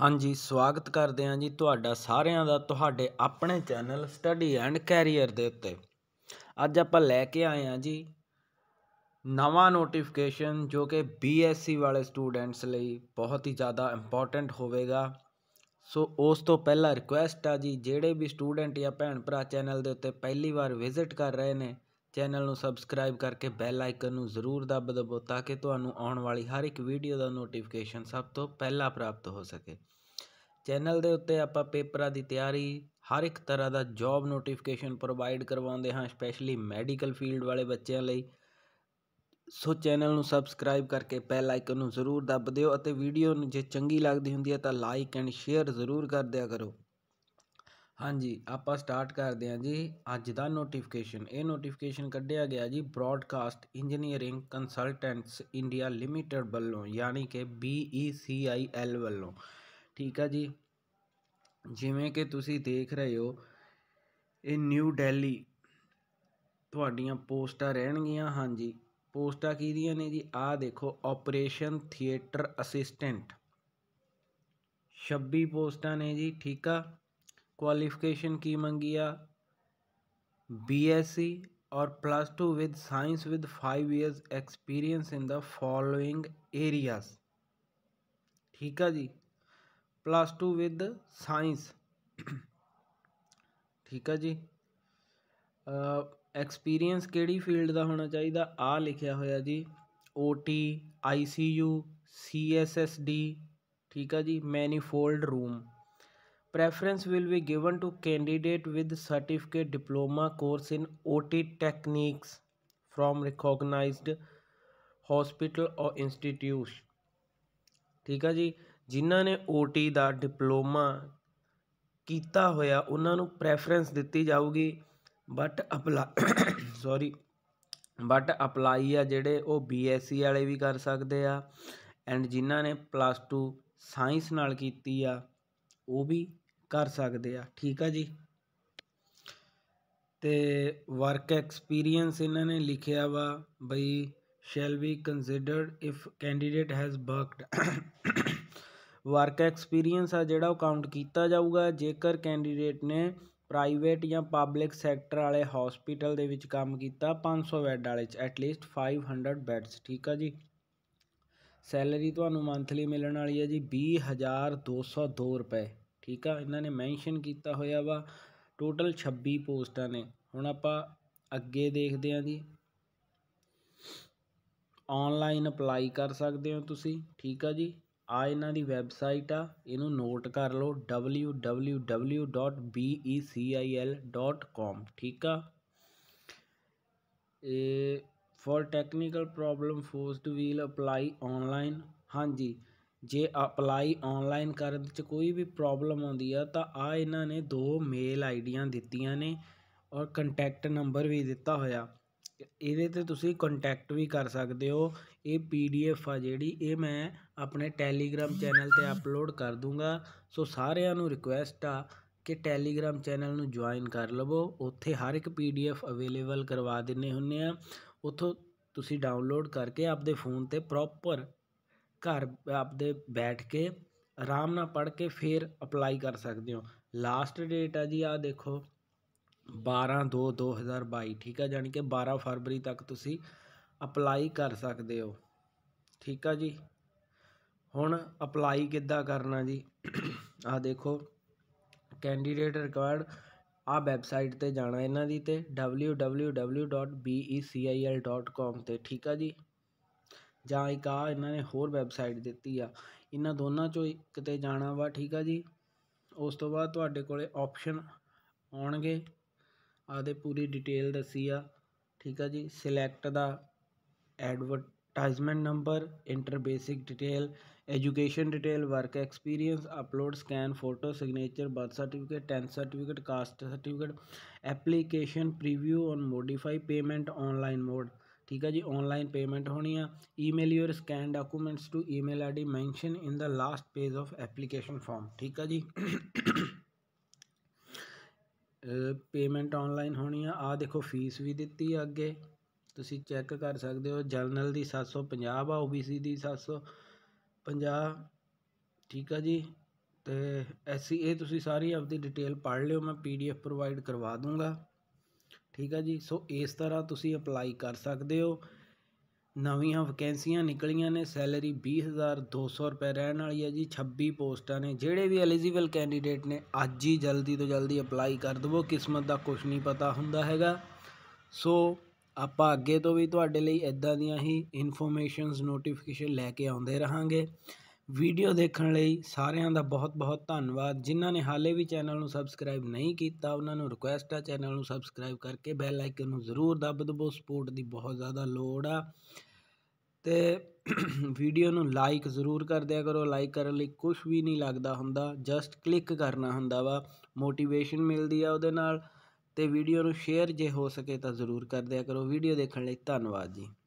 ਹਾਂਜੀ ਸਵਾਗਤ ਕਰਦੇ ਹਾਂ ਜੀ ਤੁਹਾਡਾ ਸਾਰਿਆਂ ਦਾ ਤੁਹਾਡੇ ਆਪਣੇ ਚੈਨਲ ਸਟੱਡੀ ਐਂਡ ਕੈਰੀਅਰ ਦੇ ਉੱਤੇ ਅੱਜ ਆਪਾਂ ਲੈ ਕੇ ਆਏ ਹਾਂ ਜੀ ਨਵਾਂ ਨੋਟੀਫਿਕੇਸ਼ਨ ਜੋ ਕਿ ਬੀਐਸਸੀ ਵਾਲੇ ਸਟੂਡੈਂਟਸ ਲਈ ਬਹੁਤ ਹੀ ਜ਼ਿਆਦਾ ਇੰਪੋਰਟੈਂਟ ਹੋਵੇਗਾ ਸੋ ਉਸ ਤੋਂ ਪਹਿਲਾਂ ਰਿਕੁਐਸਟ ਆ ਜੀ ਜਿਹੜੇ ਵੀ ਸਟੂਡੈਂਟ ਜਾਂ ਭੈਣ ਭਰਾ ਚੈਨਲ ਦੇ ਉੱਤੇ ਪਹਿਲੀ ਵਾਰ ਵਿਜ਼ਿਟ ਕਰ ਰਹੇ ਨੇ ਚੈਨਲ ਨੂੰ ਸਬਸਕ੍ਰਾਈਬ ਕਰਕੇ ਬੈਲ ਆਈਕਨ ਨੂੰ ਜ਼ਰੂਰ ਦਬਾ ਦਬੋ ਤਾਂ ਕਿ ਤੁਹਾਨੂੰ ਆਉਣ ਵਾਲੀ ਹਰ ਇੱਕ ਵੀਡੀਓ ਦਾ ਨੋਟੀਫਿਕੇਸ਼ਨ ਸਭ ਤੋਂ ਪਹਿਲਾਂ ਪ੍ਰਾਪਤ ਹੋ ਸਕੇ ਚੈਨਲ ਦੇ ਉੱਤੇ ਆਪਾਂ ਪੇਪਰਾਂ ਦੀ ਤਿਆਰੀ ਹਰ ਇੱਕ ਤਰ੍ਹਾਂ ਦਾ ਜੌਬ ਨੋਟੀਫਿਕੇਸ਼ਨ ਪ੍ਰੋਵਾਈਡ ਕਰਵਾਉਂਦੇ ਹਾਂ ਸਪੈਸ਼ਲੀ ਮੈਡੀਕਲ ਫੀਲਡ ਵਾਲੇ ਬੱਚਿਆਂ ਲਈ ਸੋ ਚੈਨਲ ਨੂੰ ਸਬਸਕ੍ਰਾਈਬ ਕਰਕੇ ਬੈਲ ਆਈਕਨ ਨੂੰ ਜ਼ਰੂਰ ਦਬਾ ਦਿਓ ਅਤੇ ਵੀਡੀਓ ਨੂੰ ਜੇ ਚੰਗੀ ਲੱਗਦੀ ਹੁੰਦੀ ਹੈ ਤਾਂ ਲਾਈਕ ਐਂਡ ਸ਼ੇਅਰ ਜ਼ਰੂਰ ਕਰ ਦਿਆ ਕਰੋ ਹਾਂਜੀ ਆਪਾਂ ਸਟਾਰਟ ਕਰਦੇ ਹਾਂ ਜੀ ਅੱਜ ਦਾ ਨੋਟੀਫਿਕੇਸ਼ਨ ਇਹ ਨੋਟੀਫਿਕੇਸ਼ਨ ਕੱਢਿਆ ਗਿਆ ਜੀ Broadcast Engineering Consultants India Limited ਵੱਲੋਂ ਯਾਨੀ ਕਿ BECIL ਵੱਲੋਂ ਠੀਕ ਆ ਜੀ ਜਿਵੇਂ ਕਿ ਤੁਸੀਂ ਦੇਖ ਰਹੇ ਹੋ ਇਹ ਨਿਊ ਦਿੱਲੀ ਤੁਹਾਡੀਆਂ ਪੋਸਟਾਂ ਰਹਿਣਗੀਆਂ ਹਾਂਜੀ ਪੋਸਟਾਂ ਕਿਹਦੀਆਂ ਨੇ ਜੀ ਆਹ ਦੇਖੋ ਆਪਰੇਸ਼ਨ ਥੀਏਟਰ ਅਸਿਸਟੈਂਟ 26 ਪੋਸਟਾਂ ਨੇ ਜੀ ਠੀਕ ਆ क्वालिफिकेशन की मंगी है बीएससी e और plus two with science with five years experience in the following areas ठीक है जी प्लस टू विद साइंस का होना चाहिए आ लिखा हुआ जी O T I C U C S S D ठीक है जी manifold room preference will be given to candidate with certificate diploma course in OT techniques from recognised hospital or institute ਠੀਕ ਆ ਜੀ ਜਿਨ੍ਹਾਂ ਨੇ ਓਟੀ ਦਾ ਡਿਪਲੋਮਾ ਕੀਤਾ ਹੋਇਆ ਉਹਨਾਂ ਨੂੰ ਪ੍ਰੈਫਰੈਂਸ ਦਿੱਤੀ ਜਾਊਗੀ but apply sorry but apply ਆ ਜਿਹੜੇ ਉਹ ਬੀਐਸਸੀ e ਵਾਲੇ ਵੀ ਕਰ ਸਕਦੇ ਆ ਐਂਡ ਜਿਨ੍ਹਾਂ ਨੇ ਪਲੱਸ 2 ਸਾਇੰਸ ਨਾਲ ਕੀਤੀ ਆ ਉਹ ਵੀ ਕਰ ਸਕਦੇ ਆ ਠੀਕ ਆ ਜੀ ਤੇ ਵਰਕ ਐਕਸਪੀਰੀਅੰਸ ਇਹਨਾਂ ਨੇ ਲਿਖਿਆ ਵਾ ਬਈ shall be considered if candidate has worked work experience ਆ ਜਿਹੜਾ ਉਹ ਕਾਊਂਟ ਕੀਤਾ ਜਾਊਗਾ ਜੇਕਰ ਕੈਂਡੀਡੇਟ ਨੇ ਪ੍ਰਾਈਵੇਟ ਜਾਂ ਪਬਲਿਕ ਸੈਕਟਰ ਵਾਲੇ ਹਸਪੀਟਲ ਦੇ ਵਿੱਚ ਕੰਮ ਕੀਤਾ 500 ਬੈੱਡ ਵਾਲੇ ਚ ਐਟ ਲੀਸਟ 500 ਬੈੱਡਸ ਠੀਕ ਆ ਜੀ ਸੈਲਰੀ ਤੁਹਾਨੂੰ ਮੰਥਲੀ ਮਿਲਣ ਵਾਲੀ ਹੈ ਜੀ 20202 ਰੁਪਏ ਠੀਕ ਆ ਇਹਨਾਂ ਨੇ ਮੈਂਸ਼ਨ ਕੀਤਾ ਹੋਇਆ ਵਾ ਟੋਟਲ 26 ਪੋਸਟਾਂ ਨੇ ਹੁਣ ਆਪਾਂ ਅੱਗੇ ਦੇਖਦੇ ਆਂ ਜੀ ਆਨਲਾਈਨ ਅਪਲਾਈ ਕਰ ਸਕਦੇ ਹੋ ਤੁਸੀਂ ਠੀਕ ਆ ਜੀ ਆ ਇਹਨਾਂ ਦੀ ਵੈਬਸਾਈਟ ਆ ਇਹਨੂੰ ਨੋਟ ਕਰ ਲਓ www.becil.com ਠੀਕ ਆ ਇਹ for technical problem forced will apply online ਹਾਂਜੀ ਜੇ ਅਪਲਾਈ ਆਨਲਾਈਨ ਕਰਨ 'ਚ ਕੋਈ ਵੀ ਪ੍ਰੋਬਲਮ ਆਉਂਦੀ ਆ ਤਾਂ ਆ ਇਹਨਾਂ ਨੇ ਦੋ ਮੇਲ ਆਈਡੀਆਂ ਦਿੱਤੀਆਂ ਨੇ ਔਰ ਕੰਟੈਕਟ ਨੰਬਰ ਵੀ ਦਿੱਤਾ ਹੋਇਆ ਇਹਦੇ 'ਤੇ ਤੁਸੀਂ ਕੰਟੈਕਟ ਵੀ ਕਰ ਸਕਦੇ ਹੋ ਇਹ ਪੀਡੀਐਫ ਆ ਜਿਹੜੀ ਇਹ ਮੈਂ ਆਪਣੇ ਟੈਲੀਗ੍ਰਾਮ ਚੈਨਲ 'ਤੇ ਅਪਲੋਡ ਕਰ ਦੂੰਗਾ ਸੋ ਸਾਰਿਆਂ ਨੂੰ ਰਿਕੁਐਸਟ ਆ ਕਿ ਟੈਲੀਗ੍ਰਾਮ ਚੈਨਲ ਨੂੰ ਜੁਆਇਨ ਕਰ ਲਵੋ ਉੱਥੇ ਹਰ ਇੱਕ ਪੀਡੀਐਫ ਅਵੇਲੇਬਲ ਕਰਵਾ ਦਿੰਨੇ ਹੁੰਨੇ ਆ ਉੱਥੋਂ ਤੁਸੀਂ ਡਾਊਨਲੋਡ ਕਰਕੇ ਆਪਦੇ ਫੋਨ 'ਤੇ ਪ੍ਰੋਪਰ ਘਰ ਆਪਦੇ ਬੈਠ ਕੇ ਆਰਾਮ ਨਾਲ ਪੜ੍ਹ ਕੇ ਫਿਰ ਅਪਲਾਈ ਕਰ ਸਕਦੇ ਹੋ ਲਾਸਟ ਡੇਟ ਆ ਜੀ ਆ ਦੇਖੋ 12 ਦੋ 2022 ਠੀਕ ਆ ਜਾਨੀ ਕਿ 12 ਫਰਵਰੀ ਤੱਕ ਤੁਸੀਂ ਅਪਲਾਈ ਕਰ ਸਕਦੇ ਹੋ ਠੀਕ ਆ ਜੀ ਹੁਣ ਅਪਲਾਈ ਕਿੱਦਾਂ ਕਰਨਾ ਜੀ ਆ ਦੇਖੋ ਕੈਂਡੀਡੇਟ ਰਿਕਾਰਡ ਆ ਵੈਬਸਾਈਟ ਤੇ ਜਾਣਾ ਇਹਨਾਂ ਦੀ ਤੇ www.becil.com ਤੇ ਠੀਕ ਆ ਜੀ ਜਾਂ ਇੱਕ ਆ ਇਹਨਾਂ ਨੇ ਹੋਰ ਵੈਬਸਾਈਟ ਦਿੱਤੀ ਆ ਇਹਨਾਂ ਦੋਨਾਂ ਚੋਂ ਇੱਕ 'ਤੇ ਜਾਣਾ ਵਾ ਠੀਕ ਆ ਜੀ ਉਸ ਤੋਂ ਬਾਅਦ ਤੁਹਾਡੇ ਕੋਲੇ ਆਪਸ਼ਨ ਆਉਣਗੇ ਆਦੇ ਪੂਰੀ ਡਿਟੇਲ ਦੱਸੀ ਆ ਠੀਕ ਆ ਜੀ ਸਿਲੈਕਟ ਦਾ advertisement number enter basic detail education detail work experience upload scan photo signature birth certificate 10 certificate caste certificate application preview on modify payment online mode ਠੀਕ ਹੈ ਜੀ ਆਨਲਾਈਨ ਪੇਮੈਂਟ ਹੋਣੀ ਆ email your scan documents to email ID mention in the last page of application form ਠੀਕ ਹੈ ਜੀ payment online ਹੋਣੀ ਆ ਆ ਦੇਖੋ ਫੀਸ ਵੀ ਦਿੱਤੀ ਆ ਅੱਗੇ ਤੁਸੀਂ ਚੈੱਕ ਕਰ ਸਕਦੇ ਹੋ ਜਰਨਲ ਦੀ 750 ਆ ਓਬੀਸੀ ਦੀ 750 ਠੀਕ ਹੈ ਜੀ ਤੇ ਐਸਸੀ ਇਹ ਤੁਸੀਂ ਸਾਰੀ ਆਪਦੀ ਡਿਟੇਲ ਪੜ੍ਹ ਲਿਓ ਮੈਂ ਪੀਡੀਐਫ ਪ੍ਰੋਵਾਈਡ ਕਰਵਾ ਦੂੰਗਾ ਠੀਕ ਆ ਜੀ ਸੋ ਇਸ ਤਰ੍ਹਾਂ ਤੁਸੀਂ ਅਪਲਾਈ ਕਰ ਸਕਦੇ ਹੋ ਨਵੀਆਂ ਵੈਕੈਂਸੀਆਂ ਨਿਕਲੀਆਂ ਨੇ ਸੈਲਰੀ 20200 ਰੁਪਏ ਰਹਿਣ ਵਾਲੀ ਹੈ ਜੀ 26 ਪੋਸਟਾਂ ਨੇ ਜਿਹੜੇ ਵੀ ਐਲੀਜੀਬਲ ਕੈਂਡੀਡੇਟ ਨੇ ਅੱਜ ਹੀ ਜਲਦੀ ਤੋਂ ਜਲਦੀ ਅਪਲਾਈ ਕਰ ਦਿਵੋ ਕਿਸਮਤ ਦਾ ਕੁਝ ਨਹੀਂ ਪਤਾ ਹੁੰਦਾ ਹੈਗਾ ਸੋ ਆਪਾਂ ਅੱਗੇ ਤੋਂ ਵੀ ਤੁਹਾਡੇ ਲਈ ਇਦਾਂ ਦੀਆਂ ਹੀ ਇਨਫੋਰਮੇਸ਼ਨਸ ਨੋਟੀਫਿਕੇਸ਼ਨ ਲੈ ਕੇ ਆਉਂਦੇ ਰਹਾਂਗੇ ਵੀਡੀਓ ਦੇਖਣ ਲਈ ਸਾਰਿਆਂ ਦਾ ਬਹੁਤ ਬਹੁਤ ਧੰਨਵਾਦ ਜਿਨ੍ਹਾਂ ਨੇ ਹਾਲੇ ਵੀ ਚੈਨਲ ਨੂੰ ਸਬਸਕ੍ਰਾਈਬ ਨਹੀਂ ਕੀਤਾ ਉਹਨਾਂ ਨੂੰ ਰਿਕੁਐਸਟ ਆ ਚੈਨਲ ਨੂੰ ਸਬਸਕ੍ਰਾਈਬ ਕਰਕੇ ਬੈਲ ਆਈਕਨ ਨੂੰ ਜ਼ਰੂਰ ਦੱਬ ਦਬੋ ਸਪੋਰਟ ਦੀ ਬਹੁਤ ਜ਼ਿਆਦਾ ਲੋੜ ਆ ਤੇ ਵੀਡੀਓ ਨੂੰ ਲਾਈਕ ਜ਼ਰੂਰ ਕਰ ਦਿਆ ਕਰੋ ਲਾਈਕ ਕਰਨ ਲਈ ਕੁਝ ਵੀ ਨਹੀਂ ਲੱਗਦਾ ਹੁੰਦਾ ਜਸਟ ਕਲਿੱਕ ਕਰਨਾ ਹੁੰਦਾ ਵਾ ਮੋਟੀਵੇਸ਼ਨ ਮਿਲਦੀ ਆ ਉਹਦੇ ਨਾਲ ਤੇ ਵੀਡੀਓ ਨੂੰ ਸ਼ੇਅਰ ਜੇ ਹੋ ਸਕੇ ਤਾਂ ਜ਼ਰੂਰ ਕਰ ਦਿਆ ਕਰੋ ਵੀਡੀਓ ਦੇਖਣ ਲਈ ਧੰਨਵਾਦ ਜੀ